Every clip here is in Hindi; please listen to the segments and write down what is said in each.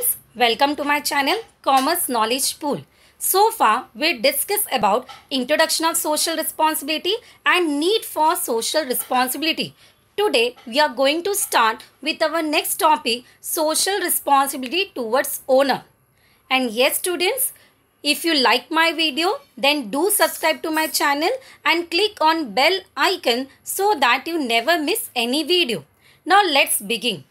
students, welcome to my channel Commerce Knowledge Pool. So far, we discussed about introduction of social responsibility and need for social responsibility. Today, we are going to start with our next topic, social responsibility towards owner. And yes students, if you like my video, then do subscribe to my channel and click on bell icon so that you never miss any video. Now let's begin.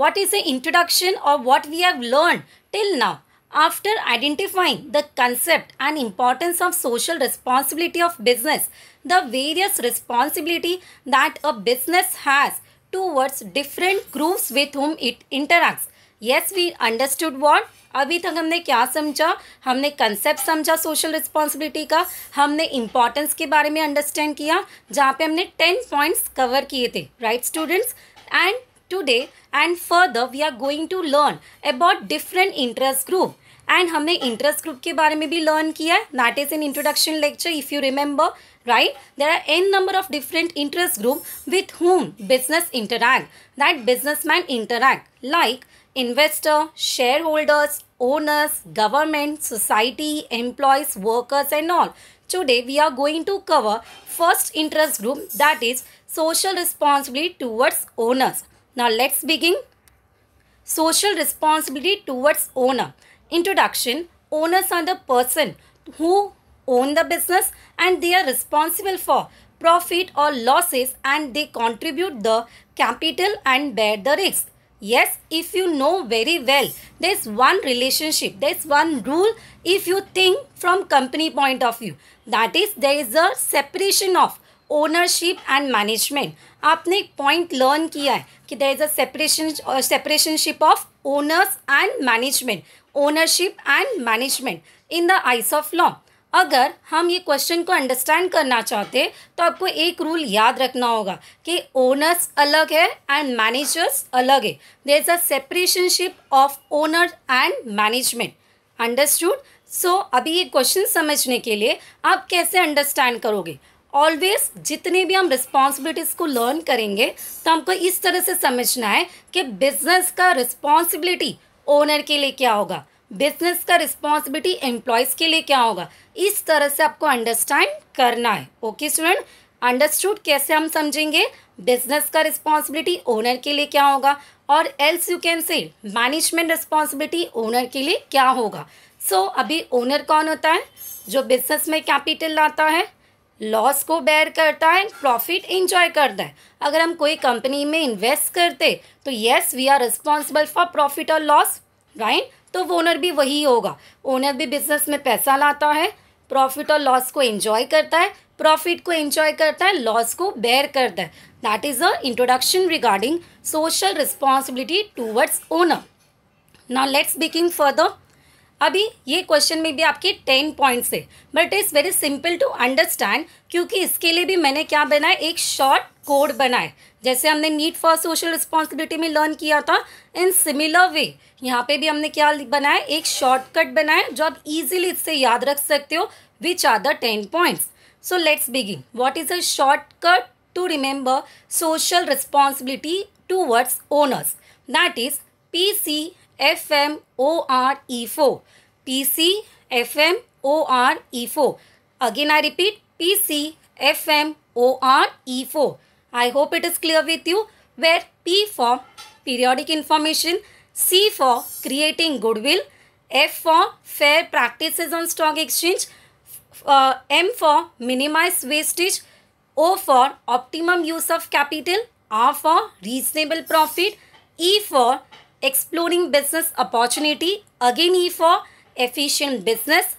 what is the introduction of what we have learned till now. After identifying the concept and importance of social responsibility of business, the various responsibility that a business has towards different groups with whom it interacts. yes we understood what अभी तक हमने क्या समझा हमने कंसेप्ट समझा सोशल रिस्पॉन्सिबिलिटी का हमने इम्पॉर्टेंस के बारे में अंडरस्टैंड किया जहाँ पे हमने टेन पॉइंट्स कवर किए थे right students and today and further we are going to learn about different interest group And हमने interest group के बारे में भी learn किया है that is in introduction lecture right there are n number of different interest group with whom business interact that businessman interact like investor shareholders owners government society employees workers and all today we are going to cover first interest group that is social responsibility towards owners now let's begin. Social responsibility towards owner. Introduction. Owners are the person who own the business and they are responsible for profit or losses and they contribute the capital and bear the risk. Yes, if you know very well, there's one relationship, there's one rule if you think from company point of view. That is, there is a separation of ownership and management आपने एक पॉइंट लर्न किया है कि there is a separation separationship of owners and management ownership and management in the eyes of law अगर हम ये क्वेश्चन को अंडरस्टैंड करना चाहते तो आपको एक रूल याद रखना होगा कि ओनर्स अलग है एंड मैनेजर्स अलग है there is a separationship of owner and management understood so अभी ये क्वेश्चन समझने के लिए आप कैसे अंडरस्टैंड करोगे ऑलवेज जितने भी हम रिस्पॉन्सिबिलिटीज़ को लर्न करेंगे तो हमको इस तरह से समझना है कि बिजनेस का रिस्पॉन्सिबिलिटी ओनर के लिए क्या होगा बिजनेस का रिस्पॉन्सिबिलिटी एम्प्लॉयज़ के लिए क्या होगा इस तरह से आपको अंडरस्टैंड करना है ओके स्टूडेंट अंडरस्टूड कैसे हम समझेंगे बिजनेस का रिस्पॉन्सिबिलिटी ओनर के लिए क्या होगा और else you can say management responsibility owner के लिए क्या होगा सो so, अभी ओनर कौन होता है जो बिजनेस में कैपिटल लाता है लॉस को बेयर करता है प्रॉफिट इंजॉय करता है अगर हम कोई कंपनी में इन्वेस्ट करते तो yes we are responsible for profit और लॉस राइट तो वो ओनर भी वही होगा ओनर भी बिजनेस में पैसा लाता है प्रॉफिट और लॉस को इन्जॉय करता है प्रॉफिट को इंजॉय करता है लॉस को बेयर करता है that is a introduction regarding social responsibility towards owner now let's begin further अभी ये क्वेश्चन में भी आपके टेन पॉइंट्स है but it's very simple to understand क्योंकि इसके लिए भी मैंने क्या बनाया एक शॉर्ट कोड बनाए जैसे हमने नीट फॉर सोशल रिस्पॉन्सिबिलिटी में लर्न किया था इन सिमिलर वे यहाँ पे भी हमने क्या बनाया एक शॉर्टकट बनाया जो आप इजिली इससे याद रख सकते हो which are the ten points so let's begin what is a shortcut to remember social responsibility words owners that is P C FMORE4. PC FMORE4. Again I repeat PC FMORE4. I hope it is clear with you where P for periodic information, C for creating goodwill, F for fair practices on stock exchange, uh, M for minimize wastage, O for optimum use of capital, R for reasonable profit, E for exploring business opportunity, again E for efficient business,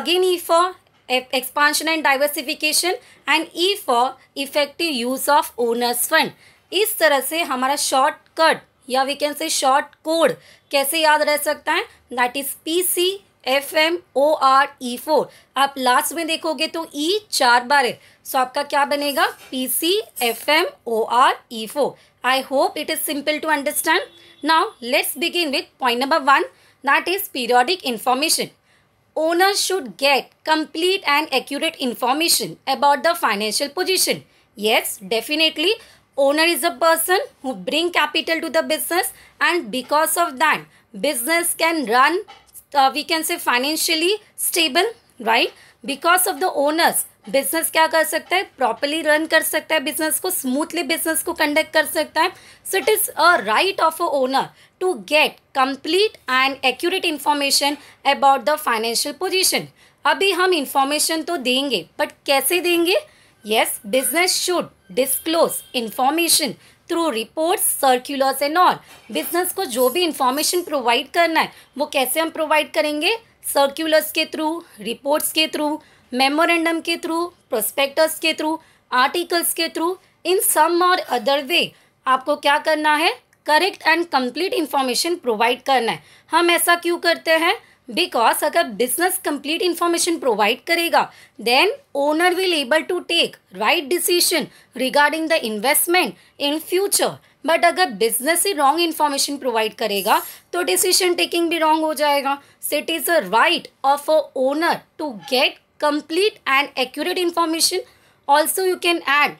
again E for expansion and diversification and E for effective use of owners fund. इस तरह से हमारा शॉर्टकट या we can say short code कैसे याद रह सकता है that is P C F M O R E four आप लास्ट में देखोगे तो ई चार बार है सो so, आपका क्या बनेगा P C F M O R E four I hope it is simple to understand Now let's begin with point number 1 that is periodic information. Owner should get complete and accurate information about the financial position. Yes, definitely owner is a person who bring capital to the business and because of that business can run uh, we can say financially stable right because of the owners business क्या कर सकता है प्रॉपरली रन कर सकता है बिजनेस को स्मूथली बिजनेस को कंडक्ट कर सकता है so it is a right of a owner to get complete and accurate information about the financial position अभी हम इंफॉर्मेशन तो देंगे बट कैसे देंगे yes business should disclose information through report circulars and all business को जो भी इंफॉर्मेशन प्रोवाइड करना है वो कैसे हम प्रोवाइड करेंगे सर्क्यूलर्स के थ्रू रिपोर्ट्स के थ्रू मेमोरेंडम के थ्रू प्रोस्पेक्टस के थ्रू आर्टिकल्स के थ्रू इन सम और अदर वे आपको क्या करना है correct and complete information provide करना है हम ऐसा क्यों करते हैं बिकॉज अगर बिजनेस कंप्लीट इन्फॉर्मेशन प्रोवाइड करेगा then owner will able to take right decision regarding the investment in future but अगर बिजनेस ही रॉन्ग इन्फॉर्मेशन प्रोवाइड करेगा तो डिसीजन टेकिंग भी रॉन्ग हो जाएगा so it is a right of a owner to get complete and accurate information also you can add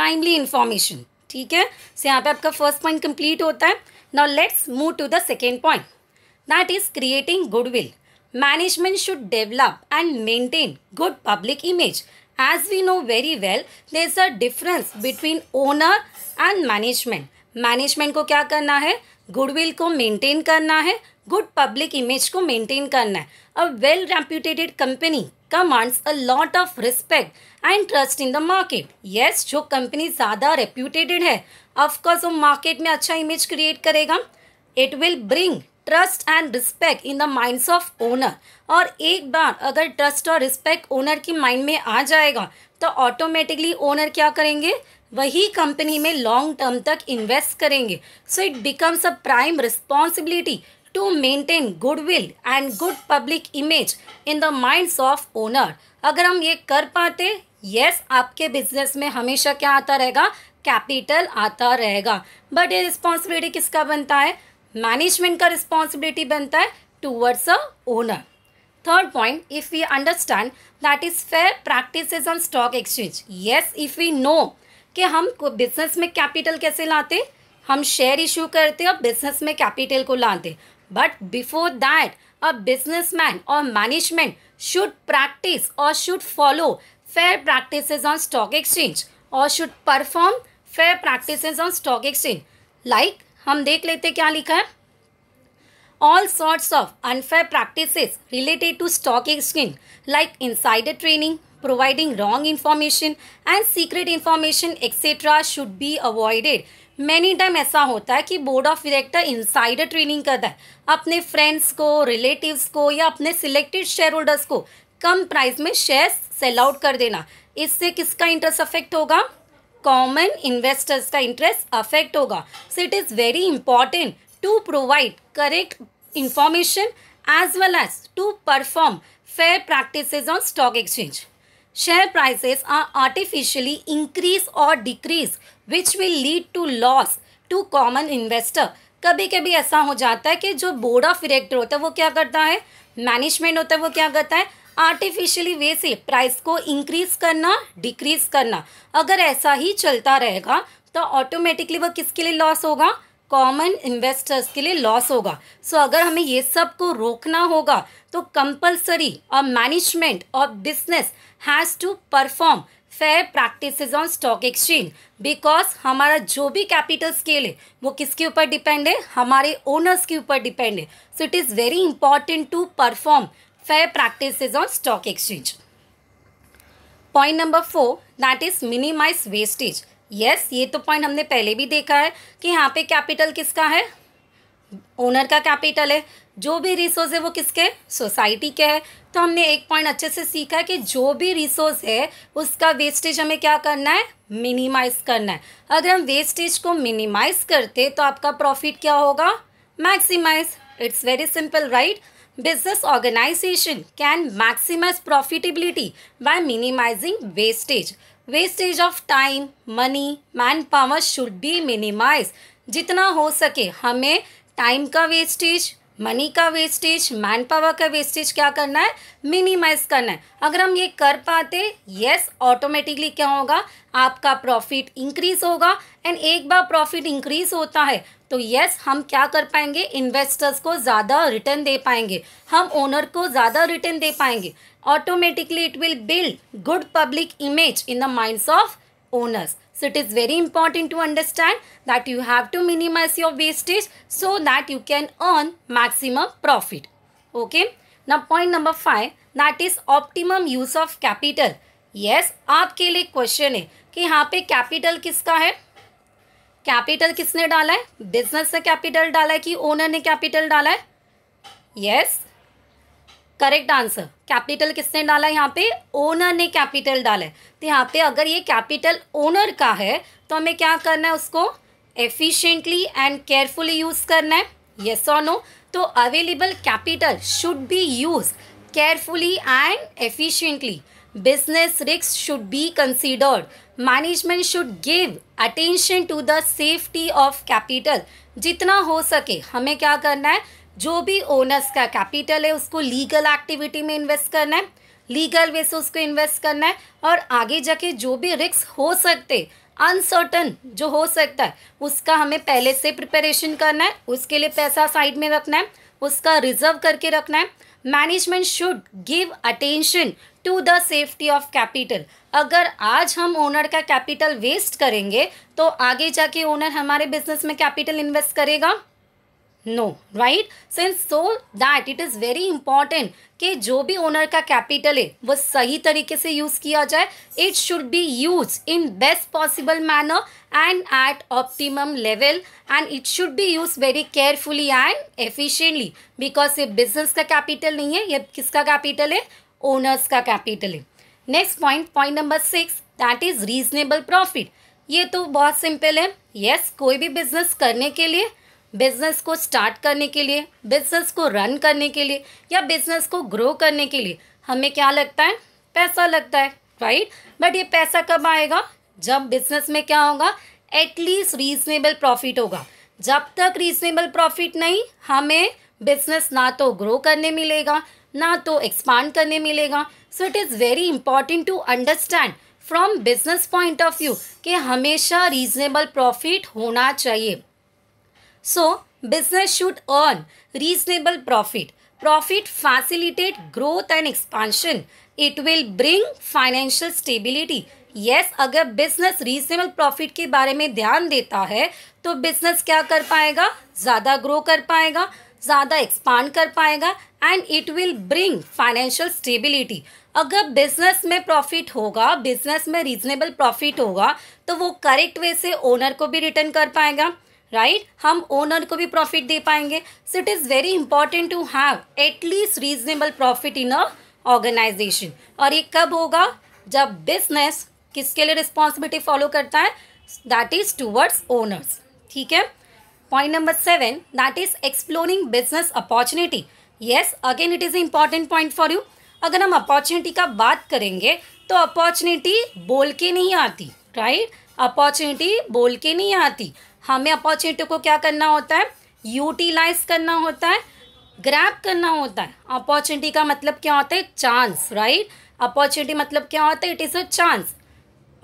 timely information ठीक है सो यहाँ पे आपका फर्स्ट पॉइंट कंप्लीट होता है now let's move to the second point that is creating goodwill management should develop and maintain good public image as we know very well there a difference between owner and management management को क्या करना है गुडविल को मेंटेन करना है गुड पब्लिक इमेज को मेंटेन करना है a well reputated company commands a lot of respect and trust in the market. Yes, जो कंपनी ज़्यादा reputed है ऑफकोर्स वो मार्केट में अच्छा इमेज क्रिएट करेगा it will bring trust and respect in the minds of owner और एक बार अगर ट्रस्ट और रिस्पेक्ट ओनर की माइंड में आ जाएगा तो ऑटोमेटिकली ओनर क्या करेंगे वही कंपनी में लॉन्ग टर्म तक इन्वेस्ट करेंगे so it becomes a prime responsibility to maintain goodwill and good public image in the minds of owner अगर हम ये कर पाते yes, आपके business में हमेशा क्या आता रहेगा capital आता रहेगा but ये responsibility किसका बनता है management का responsibility बनता है towards a owner third point if we understand that is fair practices on stock exchange yes if we know कि हम बिजनेस में कैपिटल कैसे लाते हम शेयर इशू करते और बिजनेस में कैपिटल को लाते But before that, a businessman or management should practice or should follow fair practices on stock exchange or should perform fair practices on stock exchange. Like हम देख लेते क्या लिखा है all sorts of unfair practices related to stock exchange like insider trading, providing wrong information and secret information etc. should be avoided many time ऐसा होता है कि board of director insider training करता है अपने फ्रेंड्स को रिलेटिव्स को या अपने सिलेक्टेड शेयर होल्डर्स को कम प्राइस में शेयर्स सेल आउट कर देना इससे किसका इंटरेस्ट अफेक्ट होगा कॉमन इन्वेस्टर्स का इंटरेस्ट अफेक्ट होगा so it is very important to provide correct information as well as to perform fair practice on stock exchange share prices are artificially increase or decrease which will lead to loss to common investor कभी कभी ऐसा हो जाता है कि जो बोर्ड ऑफ डायरेक्टर होता है वो क्या करता है मैनेजमेंट होता है वो क्या करता है आर्टिफिशियली वे से प्राइस को इंक्रीज करना डिक्रीज करना अगर ऐसा ही चलता रहेगा तो ऑटोमेटिकली वो किसके लिए लॉस होगा कॉमन इन्वेस्टर्स के लिए लॉस होगा सो so, अगर हमें ये सब को रोकना होगा तो कंपलसरी और management of business has to perform fair practice on stock exchange because हमारा जो भी कैपिटल स्केल है वो किसके ऊपर डिपेंड है हमारे ओनर्स के ऊपर डिपेंड है so it is very important to perform fair practice on stock exchange point number four that is minimize wastage yes yes, ये तो पॉइंट हमने पहले भी देखा है कि यहाँ पे कैपिटल किसका है ओनर का कैपिटल है जो भी रिसोर्स है वो किसके सोसाइटी के है तो हमने एक पॉइंट अच्छे से सीखा कि जो भी रिसोर्स है उसका वेस्टेज हमें क्या करना है मिनिमाइज करना है अगर हम वेस्टेज को मिनिमाइज करते तो आपका प्रॉफिट क्या होगा maximize it's very simple right business organization can maximize profitability by minimizing wastage wastage of time money man power should be minimize जितना हो सके हमें टाइम का वेस्टेज मनी का वेस्टेज मैन पावर का वेस्टेज क्या करना है मिनिमाइज करना है अगर हम ये कर पाते यस ऑटोमेटिकली क्या होगा आपका प्रॉफिट इंक्रीज होगा एंड एक बार प्रॉफिट इंक्रीज होता है तो यस हम क्या कर पाएंगे इन्वेस्टर्स को ज़्यादा रिटर्न दे पाएंगे हम ओनर को ज़्यादा रिटर्न दे पाएंगे automatically it will build good public image in the minds of owners So it is very important to understand that you have to minimize your wastage so that you can earn maximum profit. Okay. Now point number 5 that is optimum use of capital. Yes, aapke liye question hai ki yahan pe capital kiska hai capital किसने डाला है बिजनेस ने कैपिटल डाला है कि ओनर ने कैपिटल डाला है yes yes, correct answer capital किसने डाला है यहाँ पे ओनर ने कैपिटल डाला है तो यहाँ पे अगर ये कैपिटल ओनर का है तो हमें क्या करना है उसको एफिशिएंटली एंड केयरफुली यूज़ करना है येस और नो तो available capital should be use carefully and efficiently business risk should be considered management should give attention to the safety of capital जितना हो सके हमें क्या करना है जो भी ओनर्स का कैपिटल है उसको लीगल एक्टिविटी में इन्वेस्ट करना है लीगल वे से उसको इन्वेस्ट करना है और आगे जाके जो भी रिक्स हो सकते अनसर्टन जो हो सकता है उसका हमें पहले से प्रिपरेशन करना है उसके लिए पैसा साइड में रखना है उसका रिजर्व करके रखना है management should give attention to the safety of capital अगर आज हम ओनर का कैपिटल वेस्ट करेंगे तो आगे जाके ओनर हमारे बिजनेस में कैपिटल इन्वेस्ट करेगा no right since so that it is very important कि जो भी ओनर का कैपिटल है वो सही तरीके से यूज़ किया जाए it should be use in best possible manner and at optimum level and it should be use very carefully and efficiently because ये बिजनेस का कैपिटल नहीं है ये किसका कैपिटल है ओनर्स का कैपिटल है next point point number six that is reasonable profit ये तो बहुत सिंपल है यस yes, कोई भी बिजनेस करने के लिए बिजनेस को स्टार्ट करने के लिए बिजनेस को रन करने के लिए या बिजनेस को ग्रो करने के लिए हमें क्या लगता है पैसा लगता है राइट बट ये पैसा कब आएगा जब बिजनेस में क्या होगा एटलीस्ट रीजनेबल प्रॉफिट होगा जब तक रीजनेबल प्रॉफिट नहीं हमें बिजनेस ना तो ग्रो करने मिलेगा ना तो एक्सपांड करने मिलेगा so it is very important to understand from business point of view कि हमेशा रीजनेबल प्रॉफिट होना चाहिए so business should earn reasonable profit profit facilitate growth and expansion it will bring financial stability yes अगर बिजनेस रीजनेबल प्रॉफिट के बारे में ध्यान देता है तो बिजनेस क्या कर पाएगा ज़्यादा ग्रो कर पाएगा ज़्यादा एक्सपांड कर पाएगा and it will bring financial stability अगर बिजनेस में प्रॉफिट होगा बिजनेस में रीजनेबल प्रॉफिट होगा तो वो करेक्ट वे से ओनर को भी रिटर्न कर पाएगा राइट right? हम ओनर को भी प्रॉफिट दे पाएंगे so it is very important to have at least reasonable profit in a organization और ये कब होगा जब बिजनेस किसके लिए रिस्पॉन्सिबिलिटी फॉलो करता है दैट इज टूवर्ड्स ओनर्स ठीक है point number seven that is exploring business opportunity yes again it is a important point for you अगर हम अपॉर्चुनिटी का बात करेंगे तो अपॉर्चुनिटी बोल के नहीं आती राइट right? अपॉर्चुनिटी बोल के नहीं आती हमें अपॉर्चुनिटी को क्या करना होता है यूटिलाइज करना होता है ग्रैप करना होता है अपॉर्चुनिटी का मतलब क्या होता है चांस राइट अपॉर्चुनिटी मतलब क्या होता है it is a chance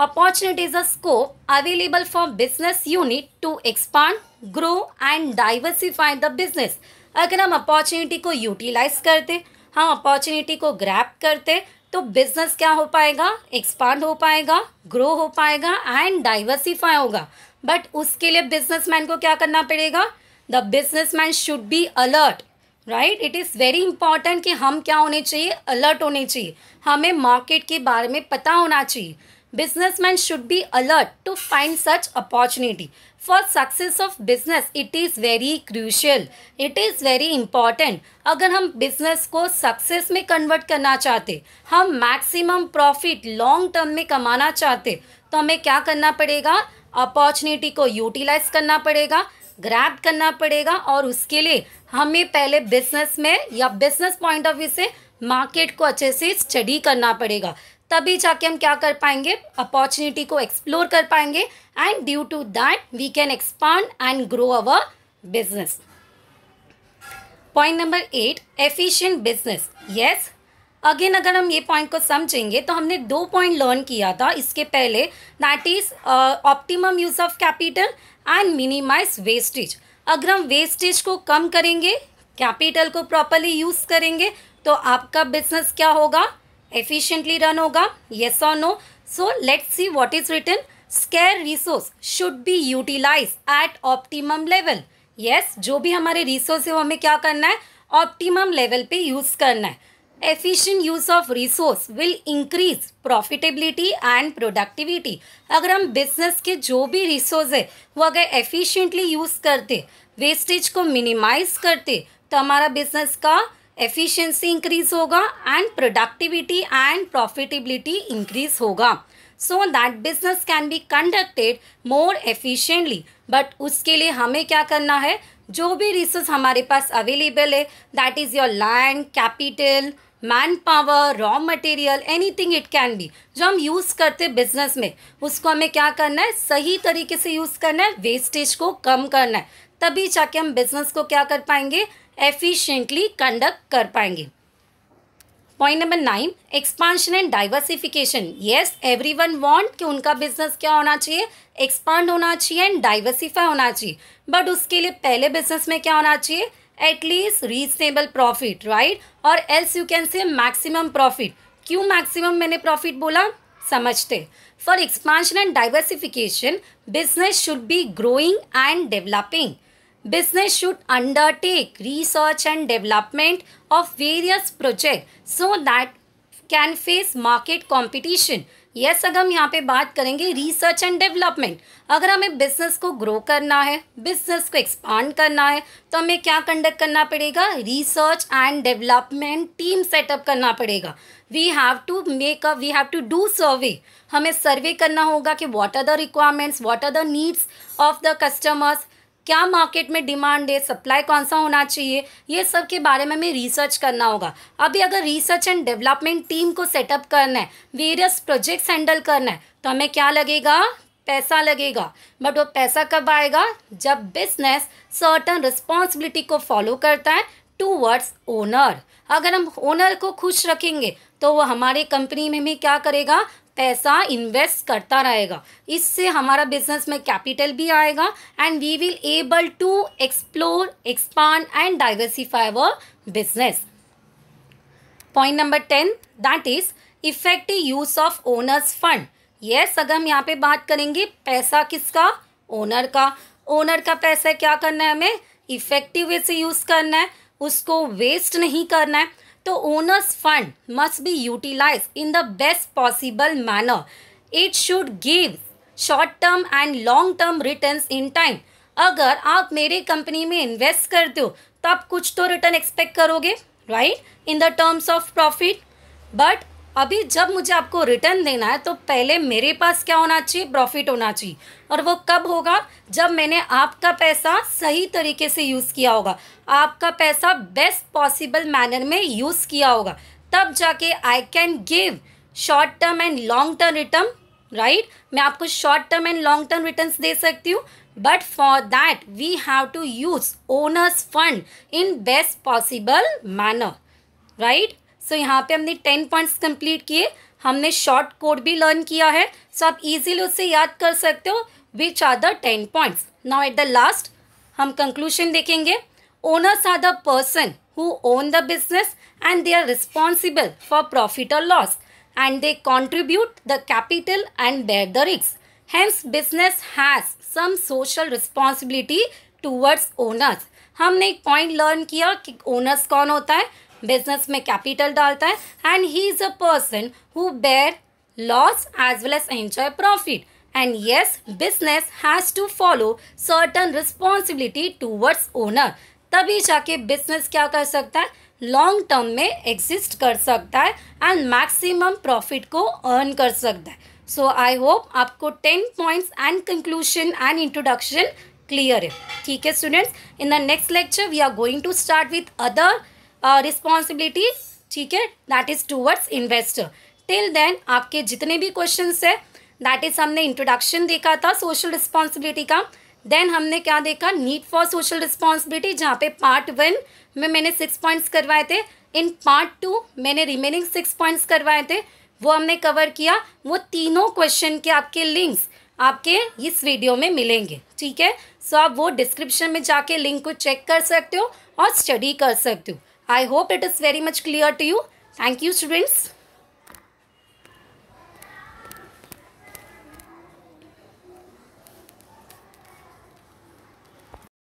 opportunity is a scope available for business unit to expand grow and diversify the business अगर हम अपॉर्चुनिटी को यूटिलाइज करते हम अपॉर्चुनिटी को ग्रैप करते तो बिजनेस क्या हो पाएगा एक्सपांड हो पाएगा ग्रो हो पाएगा एंड डाइवर्सिफाई होगा बट उसके लिए बिजनेसमैन को क्या करना पड़ेगा the businessman should be alert right it is very important कि हम क्या होने चाहिए अलर्ट होने चाहिए हमें मार्केट के बारे में पता होना चाहिए Businessmen should be alert to find such opportunity. For success of business, it is very crucial. It is very important. अगर हम business को success में convert करना चाहते हम maximum profit long term में कमाना चाहते तो हमें क्या करना पड़ेगा अपॉर्चुनिटी को यूटिलाइज करना पड़ेगा ग्रैप करना पड़ेगा और उसके लिए हमें पहले बिजनेस में या बिजनेस पॉइंट ऑफ व्यू से मार्केट को अच्छे से स्टडी करना पड़ेगा तभी जाके हम क्या कर पाएंगे अपॉर्चुनिटी को एक्सप्लोर कर पाएंगे and due to that we can expand and grow our business point number eight efficient business yes again अगर हम ये पॉइंट को समझेंगे तो हमने दो पॉइंट लर्न किया था इसके पहले that is optimum use of capital and minimize wastage अगर हम वेस्टेज को कम करेंगे कैपिटल को प्रॉपरली यूज़ करेंगे तो आपका बिजनेस क्या होगा एफिशियंटली रन होगा yes or no so let's see what is return scarce resource should be utilize at optimum level yes जो भी हमारे रिसोर्स है वो हमें क्या करना है ऑप्टिमम लेवल पर यूज़ करना है efficient use of resource will increase profitability and productivity अगर हम बिजनेस के जो भी रिसोर्स है वो अगर एफिशियंटली यूज़ करते वेस्टेज को मिनिमाइज करते तो हमारा बिजनेस का एफिशिएंसी इंक्रीज होगा and productivity and profitability increase होगा so that business can be conducted more efficiently but उसके लिए हमें क्या करना है जो भी रिसोर्स हमारे पास अवेलेबल है that is your land capital man power raw material anything it can be जो हम यूज़ करते बिजनेस में उसको हमें क्या करना है सही तरीके से यूज़ करना है वेस्टेज को कम करना है तभी जाके हम बिजनेस को क्या कर पाएंगे एफिशिएंटली कंडक्ट कर पाएंगे point number nine expansion and diversification yes every one want कि उनका बिजनेस क्या होना चाहिए एक्सपांड होना चाहिए एंड डाइवर्सिफाई होना चाहिए बट उसके लिए पहले बिजनेस में क्या होना चाहिए एटलीस्ट रीजनेबल प्रॉफिट राइट और else you can say maximum profit क्यों मैक्सिमम मैंने प्रॉफिट बोला समझते for expansion and diversification business should be growing and developing Business should undertake research and development of various project so that can face market competition. Yes सब अगर हम यहाँ पे बात करेंगे रिसर्च एंड डेवलपमेंट अगर हमें बिजनेस को ग्रो करना है बिजनेस को एक्सपांड करना है तो हमें क्या कंडक्ट करना पड़ेगा research and development team setup करना पड़ेगा we have to make a we have to do survey हमें सर्वे करना होगा कि what are the requirements what are the needs of the customers क्या मार्केट में डिमांड है सप्लाई कौन सा होना चाहिए ये सब के बारे में हमें रिसर्च करना होगा अभी अगर रिसर्च एंड डेवलपमेंट टीम को सेटअप करना है वेरियस प्रोजेक्ट्स हैंडल करना है तो हमें क्या लगेगा पैसा लगेगा बट वो पैसा कब आएगा जब बिजनेस सर्टन रिस्पॉन्सिबिलिटी को फॉलो करता है टू वर्ड्स ओनर अगर हम ओनर को खुश रखेंगे तो वो हमारे कंपनी में भी क्या करेगा पैसा इन्वेस्ट करता रहेगा इससे हमारा बिजनेस में कैपिटल भी आएगा and we will able to explore expand and diversify our business point number ten that is effective use of owners fund yes अगर हम यहाँ पे बात करेंगे पैसा किसका ओनर का ओनर का पैसा क्या करना है हमें इफेक्टिव वे से यूज़ करना है उसको वेस्ट नहीं करना है तो owners fund must be utilize in the best possible manner it should give short term and long term return in time अगर आप मेरे कंपनी में इन्वेस्ट करते हो तो आप कुछ तो रिटर्न एक्सपेक्ट करोगे right in the terms of profit but अभी जब मुझे आपको रिटर्न देना है तो पहले मेरे पास क्या होना चाहिए प्रॉफिट होना चाहिए और वो कब होगा जब मैंने आपका पैसा सही तरीके से यूज़ किया होगा आपका पैसा बेस्ट पॉसिबल मैनर में यूज़ किया होगा तब जाके I can give short term and long term return right मैं आपको short term and long term return दे सकती हूँ but for that we have to use owners fund in best possible manner right so so, यहाँ पे हमने टेन पॉइंट्स कंप्लीट किए हमने शॉर्ट कोड भी लर्न किया है सो so, आप इजीली उससे याद कर सकते हो which are the ten points now at the last हम कंक्लूशन देखेंगे owners are the person who own the business and they are responsible for profit और loss and they contribute the capital and bear the रिक्स hence business has some social responsibility towards owners हमने एक पॉइंट लर्न किया कि ओनर्स कौन होता है बिजनेस में कैपिटल डालता है and he is a person who bear loss as well as enjoy profit and yes business has to follow certain responsibility towards owner तभी जाके बिजनेस क्या कर सकता है लॉन्ग टर्म में एग्जिस्ट कर सकता है एंड मैक्सिमम प्रॉफिट को अर्न कर सकता है सो आई होप आपको ten points and conclusion and introduction clear है ठीक है students in the next lecture we are going to start with other responsibility ठीक है that is towards investor till then आपके जितने भी क्वेश्चन है दैट इज हमने इंट्रोडक्शन देखा था सोशल रिस्पॉन्सिबिलिटी का देन हमने क्या देखा नीड फॉर सोशल रिस्पॉन्सिबिलिटी जहाँ पे पार्ट वन में मैंने सिक्स पॉइंट्स करवाए थे इन पार्ट टू मैंने रिमेनिंग सिक्स पॉइंट्स करवाए थे वो हमने कवर किया वो तीनों क्वेश्चन के आपके लिंक्स आपके इस वीडियो में मिलेंगे ठीक है सो so, आप वो डिस्क्रिप्शन में जाके लिंक को चेक कर सकते हो और स्टडी कर सकते हो I hope it is very much clear to you. Thank you students.